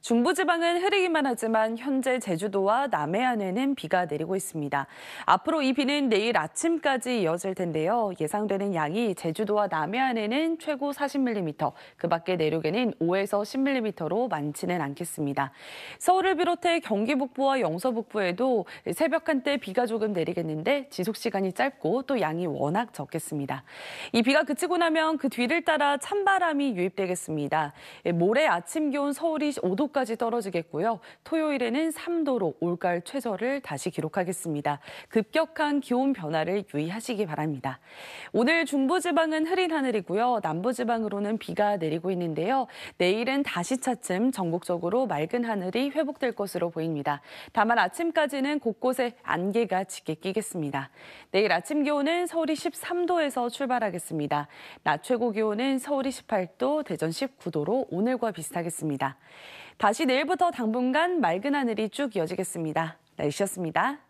중부지방은 흐리기만 하지만 현재 제주도와 남해안에는 비가 내리고 있습니다. 앞으로 이 비는 내일 아침까지 이어질 텐데요. 예상되는 양이 제주도와 남해안에는 최고 40mm, 그 밖에 내륙에는 5에서 10mm로 많지는 않겠습니다. 서울을 비롯해 경기 북부와 영서 북부에도 새벽 한때 비가 조금 내리겠는데 지속 시간이 짧고 또 양이 워낙 적겠습니다. 이 비가 그치고 나면 그 뒤를 따라 찬바람이 유입되겠습니다. 모레 아침 기온 서울이 5도 5도까지 떨어지겠고요. 토요일에는 3도로 올가을 최저를 다시 기록하겠습니다. 급격한 기온 변화를 유의하시기 바랍니다. 오늘 중부지방은 흐린 하늘이고요. 남부지방으로는 비가 내리고 있는데요. 내일은 다시 차츰 전국적으로 맑은 하늘이 회복될 것으로 보입니다. 다만 아침까지는 곳곳에 안개가 짙게 끼겠습니다. 내일 아침 기온은 서울이 13도에서 출발하겠습니다. 낮 최고 기온은 서울이 18도, 대전 19도로 오늘과 비슷하겠습니다. 다시 내일부터 당분간 맑은 하늘이 쭉 이어지겠습니다. 날씨였습니다.